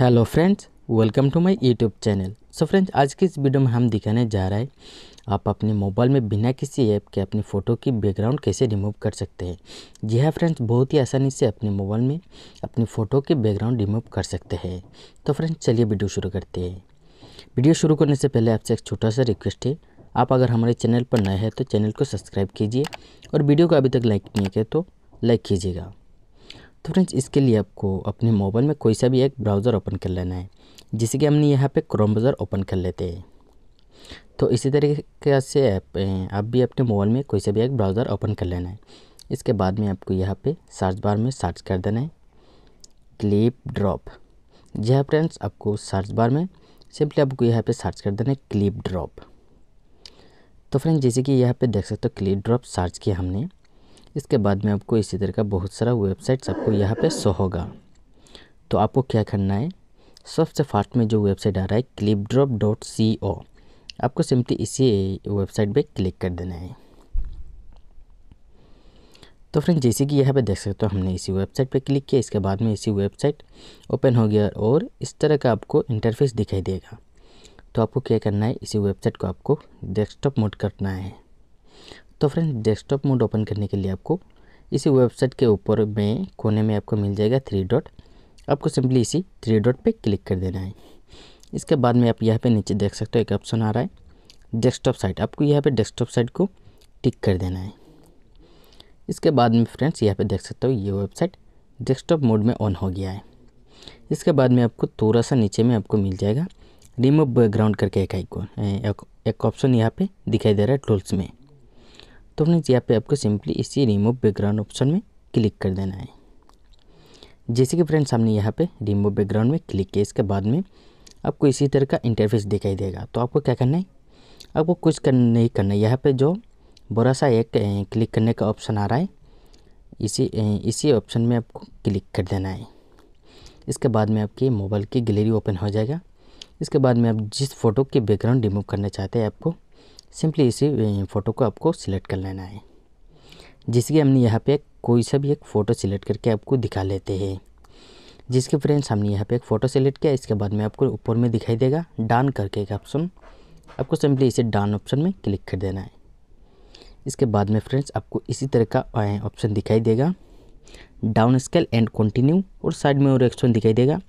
hello friends welcome to my YouTube channel so friends आज की इस वीडियो में हम दिखाने जा रहे हैं आप अपने मोबाइल में बिना किसी ऐप के अपनी फ़ोटो की बैकग्राउंड कैसे रिमूव कर सकते हैं जी हाँ फ्रेंड्स बहुत ही आसानी से अपने मोबाइल में अपनी फ़ोटो की बैकग्राउंड रिमूव कर सकते हैं तो फ्रेंड्स चलिए वीडियो शुरू करते हैं वीडियो शुरू करने से पहले आपसे एक छोटा सा रिक्वेस्ट है आप अगर हमारे चैनल पर नए हैं तो चैनल को सब्सक्राइब कीजिए और वीडियो को अभी तक लाइक नहीं किया तो लाइक कीजिएगा तो फ्रेंड्स इसके लिए आपको अपने मोबाइल में कोई सा भी एक ब्राउज़र ओपन कर लेना है जैसे कि हमने यहाँ पे क्रोम ब्राउज़र ओपन कर लेते हैं तो इसी तरीके से आप आप भी अपने मोबाइल में कोई सा भी एक ब्राउज़र ओपन कर लेना है इसके बाद में आपको यहाँ पे सर्च बार में सर्च कर देना है क्लिप ड्रॉप जी हाँ फ्रेंड्स आपको सर्च बार में सिंपली आपको यहाँ पर सर्च कर देना है क्लिप ड्रॉप तो फ्रेंड्स जैसे कि यहाँ पे देख सकते हो क्लिप ड्रॉप सर्च किया हमने इसके बाद में आपको इसी तरह का बहुत सारा वेबसाइट्स आपको यहाँ पे शो होगा तो आपको क्या करना है सबसे फास्ट में जो वेबसाइट आ रहा है clip drop dot C O आपको सिंपली इसी वेबसाइट पे क्लिक कर देना है तो फ्रेंड जैसे कि यहाँ पे देख सकते हो हमने इसी वेबसाइट पे क्लिक किया इसके बाद में इसी वेबसाइट ओपन हो गया और इस तरह का आपको इंटरफेस दिखाई देगा तो आपको क्या करना है इसी वेबसाइट को आपको डेस्कटॉप मोड करना है तो फ्रेंड्स डेस्कटॉप मोड ओपन करने के लिए आपको इसी वेबसाइट के ऊपर में कोने में आपको मिल जाएगा थ्री डॉट आपको सिंपली इसी थ्री डॉट पे क्लिक कर देना है इसके बाद में आप यहाँ पे नीचे देख सकते हो एक ऑप्शन आ रहा है डेस्कटॉप साइट आपको यहाँ पे डेस्कटॉप साइट को टिक कर देना है इसके बाद में फ्रेंड्स यहाँ पे देख सकते हो ये वेबसाइट डेस्कटॉप मोड में ऑन हो गया है इसके बाद में आपको थोड़ा सा नीचे में आपको मिल जाएगा रिमूव बैकग्राउंड करके एक आइकॉन एक ऑप्शन यहाँ पर दिखाई दे रहा है टूल्स में तो अपने यहाँ पे आपको सिंपली इसी रिमूव बैकग्राउंड ऑप्शन में क्लिक कर देना है जैसे कि फ्रेंड्स हमने यहाँ पे रिमूव बैकग्राउंड में क्लिक किया इसके बाद में आपको इसी तरह का इंटरफेस दिखाई देगा तो आपको क्या करना है आपको कुछ कर नहीं करना है यहाँ पर जो बड़ा सा एक क्लिक करने का ऑप्शन आ रहा है इसी इसी ऑप्शन में आपको क्लिक कर देना है इसके बाद में आपकी मोबाइल की गैलरी ओपन हो जाएगा इसके बाद में आप जिस फ़ोटो की बैकग्राउंड रिमूव करना चाहते हैं आपको सिंपली इसी फ़ोटो को आपको सिलेक्ट कर लेना है जिसके हमने यहाँ पे कोई सा भी एक फ़ोटो सिलेक्ट करके आपको दिखा लेते हैं जिसके फ्रेंड्स हमने यहाँ पे एक फ़ोटो सिलेक्ट किया इसके बाद में आपको ऊपर में दिखाई देगा डान करके एक ऑप्शन आपको सिंपली इसे डान ऑप्शन में क्लिक कर देना है इसके बाद में फ्रेंड्स आपको इसी तरह का ऑप्शन दिखाई देगा डाउन स्केल एंड कंटिन्यू और साइड में और ऑप्शन दिखाई देगा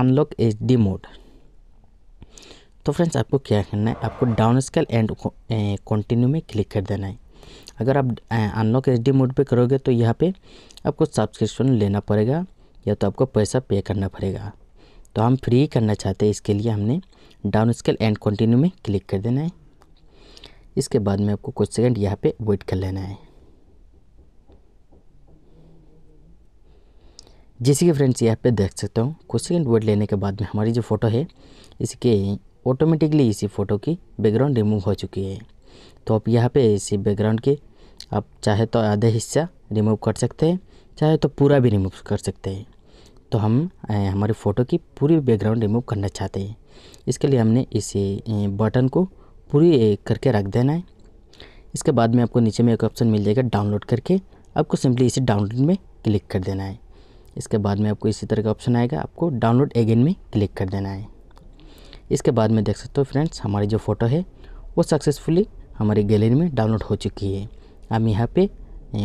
अनलॉक एच मोड तो फ्रेंड्स आपको क्या करना है आपको डाउन स्केल एंड कंटिन्यू में क्लिक कर देना है अगर आप अनलॉक एच डी मोड पर करोगे तो यहाँ पे आपको सब्सक्रिप्शन लेना पड़ेगा या तो आपको पैसा पे करना पड़ेगा तो हम फ्री करना चाहते हैं इसके लिए हमने डाउन स्केल एंड कंटिन्यू में क्लिक कर देना है इसके बाद में आपको कुछ सेकेंड यहाँ पर वेट कर लेना है जैसे कि फ्रेंड्स यहाँ पे देख सकता हूँ कुछ सेकंड वेट लेने के बाद में हमारी जो फ़ोटो है इसके ऑटोमेटिकली इसी फ़ोटो की बैकग्राउंड रिमूव हो चुकी है तो आप यहाँ पे इसी बैकग्राउंड के आप चाहे तो आधे हिस्सा रिमूव कर सकते हैं चाहे तो पूरा भी रिमूव कर सकते हैं तो हम हमारी फ़ोटो की पूरी बैकग्राउंड रिमूव करना चाहते हैं इसके लिए हमने इसी बटन को पूरी करके रख देना है इसके बाद में आपको नीचे में एक ऑप्शन मिल जाएगा डाउनलोड करके आपको सिंपली इसे डाउनलोड में क्लिक कर देना है इसके बाद में आपको इसी तरह का ऑप्शन आएगा आपको डाउनलोड अगेन में क्लिक कर देना है इसके बाद में देख सकते हो फ्रेंड्स हमारी जो फ़ोटो है वो सक्सेसफुली हमारी गैलरी में डाउनलोड हो चुकी है हम यहाँ पे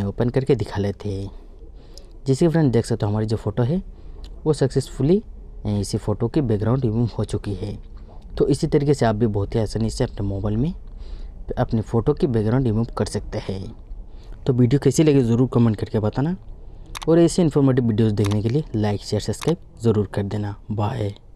ओपन करके दिखा लेते हैं जिसे फ्रेंड देख सकते हो हमारी जो फ़ोटो है वो सक्सेसफुली इसी फ़ोटो की बैकग्राउंड रिमूव हो चुकी है तो इसी तरीके से आप भी बहुत ही आसानी से अपने मोबाइल में अपनी फ़ोटो की बैकग्राउंड रिमूव कर सकते हैं तो वीडियो कैसी लगी ज़रूर कमेंट करके बताना और ऐसे इन्फॉर्मेटिव वीडियोस देखने के लिए लाइक शेयर सब्सक्राइब ज़रूर कर देना बाय